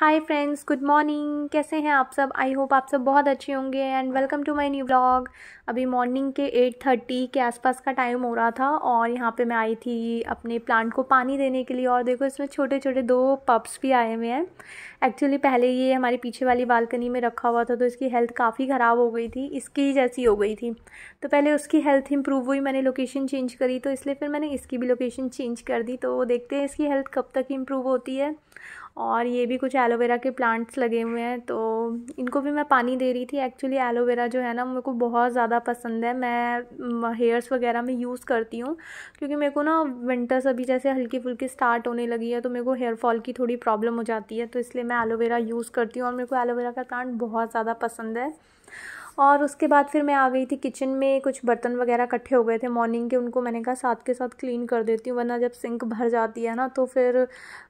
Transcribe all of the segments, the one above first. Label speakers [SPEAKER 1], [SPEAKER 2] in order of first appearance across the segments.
[SPEAKER 1] hi friends good morning कैसे हैं आप सब आई होप आप सब बहुत अच्छे होंगे and welcome to my new blog अभी मॉर्निंग के 8:30 के आसपास का टाइम हो रहा था और यहाँ पे मैं आई थी अपने प्लांट को पानी देने के लिए और देखो इसमें छोटे छोटे दो पप्स भी आए हुए हैं एक्चुअली पहले ये हमारे पीछे वाली बालकनी में रखा हुआ था तो इसकी हेल्थ काफ़ी ख़राब हो गई थी इसकी जैसी हो गई थी तो पहले उसकी हेल्थ इंप्रूव हुई मैंने लोकेशन चेंज करी तो इसलिए फिर मैंने इसकी भी लोकेशन चेंज कर दी तो देखते हैं इसकी हेल्थ कब तक इम्प्रूव होती है और ये भी कुछ एलोवेरा के प्लांट्स लगे हुए हैं तो इनको भी मैं पानी दे रही थी एक्चुअली एलोवेरा जो है ना मेरे को बहुत ज़्यादा पसंद है मैं हेयर्स वगैरह में यूज़ करती हूँ क्योंकि मेरे को ना विंटर्स अभी जैसे हल्की फुल्की स्टार्ट होने लगी है तो मेरे को हेयर फॉल की थोड़ी प्रॉब्लम हो जाती है तो इसलिए मैं एलोवेरा यूज़ करती हूँ और मेरे को एलोवेरा का प्लांट बहुत ज़्यादा पसंद है और उसके बाद फिर मैं आ गई थी किचन में कुछ बर्तन वगैरह इकट्ठे हो गए थे मॉर्निंग के उनको मैंने कहा साथ के साथ क्लीन कर देती हूँ वरना जब सिंक भर जाती है ना तो फिर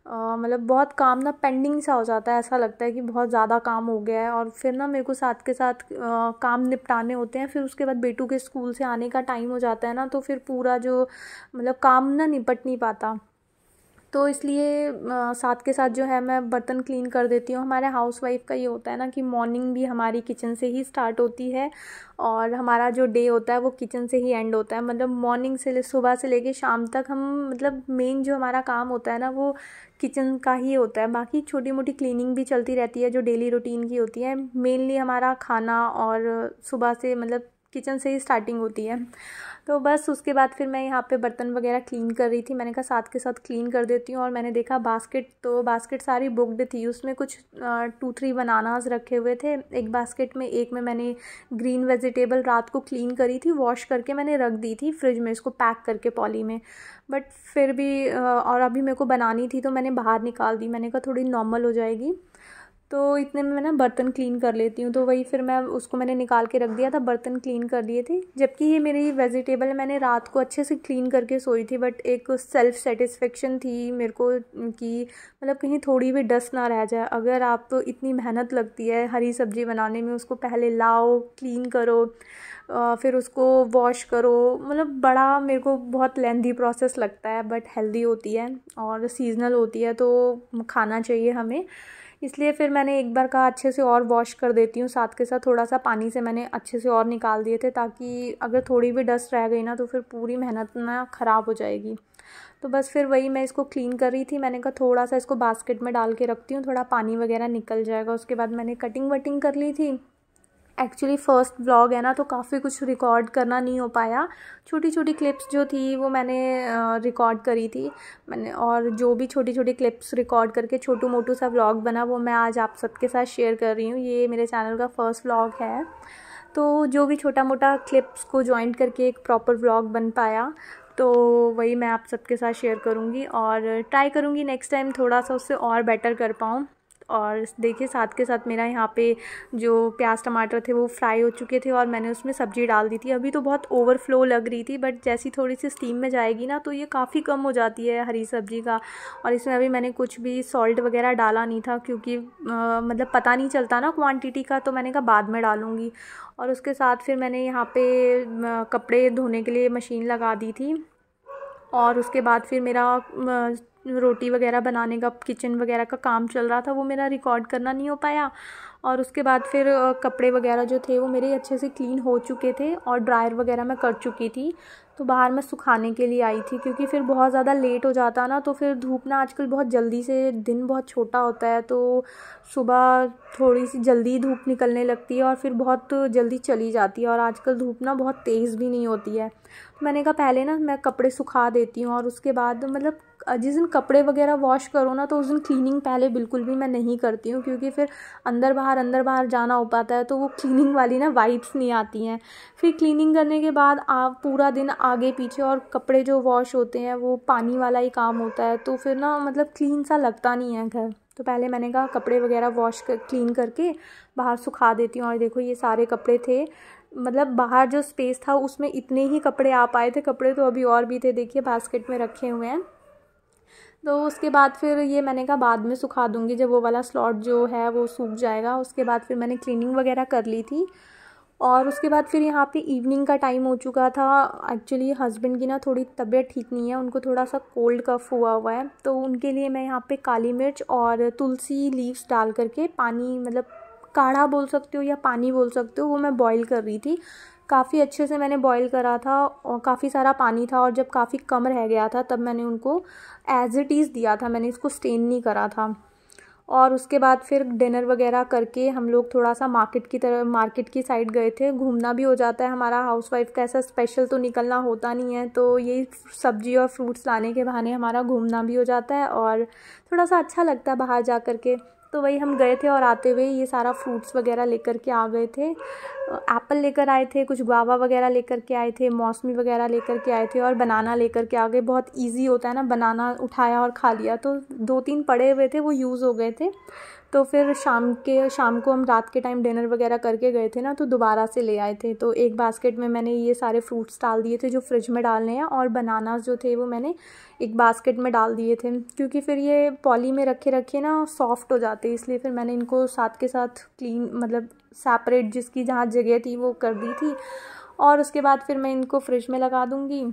[SPEAKER 1] मतलब बहुत काम ना पेंडिंग सा हो जाता है ऐसा लगता है कि बहुत ज़्यादा काम हो गया है और फिर ना मेरे को साथ के साथ आ, काम निपटाने होते हैं फिर उसके बाद बेटू के स्कूल से आने का टाइम हो जाता है ना तो फिर पूरा जो मतलब काम ना निपट नहीं पाता तो इसलिए साथ के साथ जो है मैं बर्तन क्लीन कर देती हूँ हमारे हाउस वाइफ का ये होता है ना कि मॉर्निंग भी हमारी किचन से ही स्टार्ट होती है और हमारा जो डे होता है वो किचन से ही एंड होता है मतलब मॉर्निंग से ले सुबह से लेके शाम तक हम मतलब मेन जो हमारा काम होता है ना वो किचन का ही होता है बाकी छोटी मोटी क्लीनिंग भी चलती रहती है जो डेली रूटीन की होती है मेनली हमारा खाना और सुबह से मतलब किचन से ही स्टार्टिंग होती है तो बस उसके बाद फिर मैं यहाँ पे बर्तन वगैरह क्लीन कर रही थी मैंने कहा साथ के साथ क्लीन कर देती हूँ और मैंने देखा बास्केट तो बास्केट सारी बुकड थी उसमें कुछ टू थ्री बनानाज रखे हुए थे एक बास्केट में एक में मैंने ग्रीन वेजिटेबल रात को क्लीन करी थी वॉश करके मैंने रख दी थी फ्रिज में इसको पैक करके पॉली में बट फिर भी और अभी मेरे को बनानी थी तो मैंने बाहर निकाल दी मैंने कहा थोड़ी नॉर्मल हो जाएगी तो इतने में मैं ना बर्तन क्लीन कर लेती हूँ तो वही फिर मैं उसको मैंने निकाल के रख दिया था बर्तन क्लीन कर दिए थे जबकि ये मेरी वेजिटेबल मैंने रात को अच्छे से क्लीन करके सोई थी बट एक सेल्फ सेटिस्फेक्शन थी मेरे को कि मतलब कहीं थोड़ी भी डस्ट ना रह जाए अगर आप तो इतनी मेहनत लगती है हरी सब्ज़ी बनाने में उसको पहले लाओ क्लीन करो फिर उसको वॉश करो मतलब बड़ा मेरे को बहुत लेंदी प्रोसेस लगता है बट हेल्दी होती है और सीजनल होती है तो खाना चाहिए हमें इसलिए फिर मैंने एक बार कहा अच्छे से और वॉश कर देती हूँ साथ के साथ थोड़ा सा पानी से मैंने अच्छे से और निकाल दिए थे ताकि अगर थोड़ी भी डस्ट रह गई ना तो फिर पूरी मेहनत ना ख़राब हो जाएगी तो बस फिर वही मैं इसको क्लीन कर रही थी मैंने कहा थोड़ा सा इसको बास्केट में डाल के रखती हूँ थोड़ा पानी वगैरह निकल जाएगा उसके बाद मैंने कटिंग वटिंग कर ली थी एक्चुअली फ़र्स्ट व्लॉग है ना तो काफ़ी कुछ रिकॉर्ड करना नहीं हो पाया छोटी छोटी क्लिप्स जो थी वो मैंने रिकॉर्ड करी थी मैंने और जो भी छोटी छोटी क्लिप्स रिकॉर्ड करके छोटू मोटू सा व्लॉग बना वो मैं आज आप सबके साथ शेयर कर रही हूँ ये मेरे चैनल का फ़र्स्ट व्लॉग है तो जो भी छोटा मोटा क्लिप्स को ज्वाइंट करके एक प्रॉपर व्लॉग बन पाया तो वही मैं आप सबके साथ शेयर करूँगी और ट्राई करूँगी नेक्स्ट टाइम थोड़ा सा उससे और बेटर कर पाऊँ और देखिए साथ के साथ मेरा यहाँ पे जो प्याज टमाटर थे वो फ्राई हो चुके थे और मैंने उसमें सब्ज़ी डाल दी थी अभी तो बहुत ओवरफ्लो लग रही थी बट जैसी थोड़ी सी स्टीम में जाएगी ना तो ये काफ़ी कम हो जाती है हरी सब्ज़ी का और इसमें अभी मैंने कुछ भी सॉल्ट वगैरह डाला नहीं था क्योंकि आ, मतलब पता नहीं चलता ना क्वान्टिटी का तो मैंने कहा बाद में डालूँगी और उसके साथ फिर मैंने यहाँ पर कपड़े धोने के लिए मशीन लगा दी थी और उसके बाद फिर मेरा रोटी वगैरह बनाने का किचन वगैरह का काम चल रहा था वो मेरा रिकॉर्ड करना नहीं हो पाया और उसके बाद फिर कपड़े वगैरह जो थे वो मेरे अच्छे से क्लीन हो चुके थे और ड्रायर वगैरह मैं कर चुकी थी तो बाहर मैं सुखाने के लिए आई थी क्योंकि फिर बहुत ज़्यादा लेट हो जाता ना तो फिर धूप ना आजकल बहुत जल्दी से दिन बहुत छोटा होता है तो सुबह थोड़ी सी जल्दी धूप निकलने लगती है और फिर बहुत जल्दी चली जाती है और आजकल धूप ना बहुत तेज़ भी नहीं होती है मैंने कहा पहले ना मैं कपड़े सुखा देती हूँ और उसके बाद मतलब जिस दिन कपड़े वगैरह वॉश करो ना तो उस दिन क्लीनिंग पहले बिल्कुल भी मैं नहीं करती हूँ क्योंकि फिर अंदर बाहर अंदर बाहर जाना हो पाता है तो वो क्लीनिंग वाली ना वाइप्स नहीं आती हैं फिर क्लीनिंग करने के बाद आप पूरा दिन आगे पीछे और कपड़े जो वॉश होते हैं वो पानी वाला ही काम होता है तो फिर ना मतलब क्लीन सा लगता नहीं है घर तो पहले मैंने कहा कपड़े वगैरह वॉश कर क्लीन करके बाहर सुखा देती हूँ और देखो ये सारे कपड़े थे मतलब बाहर जो स्पेस था उसमें इतने ही कपड़े आ पाए थे कपड़े तो अभी और भी थे देखिए बास्केट में रखे हुए हैं तो उसके बाद फिर ये मैंने कहा बाद में सुखा दूँगी जब वो वाला स्लॉट जो है वो सूख जाएगा उसके बाद फिर मैंने क्लीनिंग वगैरह कर ली थी और उसके बाद फिर यहाँ पे इवनिंग का टाइम हो चुका था एक्चुअली हस्बैंड की ना थोड़ी तबीयत ठीक नहीं है उनको थोड़ा सा कोल्ड कफ हुआ हुआ है तो उनके लिए मैं यहाँ पे काली मिर्च और तुलसी लीव्स डाल करके पानी मतलब काढ़ा बोल सकते हो या पानी बोल सकते हो वो मैं बॉईल कर रही थी काफ़ी अच्छे से मैंने बॉईल करा था और काफ़ी सारा पानी था और जब काफ़ी कम रह गया था तब मैंने उनको एज़ इट इज़ दिया था मैंने इसको स्टेन नहीं करा था और उसके बाद फिर डिनर वगैरह करके हम लोग थोड़ा सा मार्केट की तरफ मार्केट की साइड गए थे घूमना भी हो जाता है हमारा हाउस वाइफ का ऐसा स्पेशल तो निकलना होता नहीं है तो यही सब्जी और फ्रूट्स लाने के बहाने हमारा घूमना भी हो जाता है और थोड़ा सा अच्छा लगता है बाहर जा कर के तो वही हम गए थे और आते हुए ये सारा फ्रूट्स वगैरह लेकर के आ गए थे एप्पल लेकर आए थे कुछ गुआवा वगैरह लेकर के आए थे मौसमी वगैरह लेकर के आए थे और बनाना लेकर के आ गए बहुत इजी होता है ना बनाना उठाया और खा लिया तो दो तीन पड़े हुए थे वो यूज़ हो गए थे तो फिर शाम के शाम को हम रात के टाइम डिनर वगैरह करके गए थे ना तो दोबारा से ले आए थे तो एक बास्केट में मैंने ये सारे फ्रूट्स डाल दिए थे जो फ्रिज में डालने हैं और बनानास जो थे वो मैंने एक बास्केट में डाल दिए थे क्योंकि फिर ये पॉली में रखे रखे ना सॉफ्ट हो जाते इसलिए फिर मैंने इनको साथ के साथ क्लीन मतलब सेपरेट जिसकी जहाँ जगह थी वो कर दी थी और उसके बाद फिर मैं इनको फ्रिज में लगा दूँगी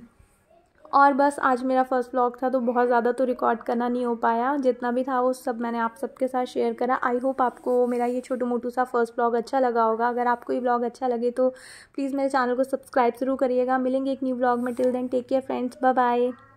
[SPEAKER 1] और बस आज मेरा फ़र्स्ट व्लॉग था तो बहुत ज़्यादा तो रिकॉर्ड करना नहीं हो पाया जितना भी था वो सब मैंने आप सबके साथ शेयर करा आई होप आपको मेरा ये छोटू मोटू सा फ़र्स्ट व्लॉग अच्छा लगा होगा अगर आपको ये व्लॉग अच्छा लगे तो प्लीज़ मेरे चैनल को सब्सक्राइब ज़रूर करिएगा मिलेंगे एक न्यू व्लॉग में till then take care friends bye bye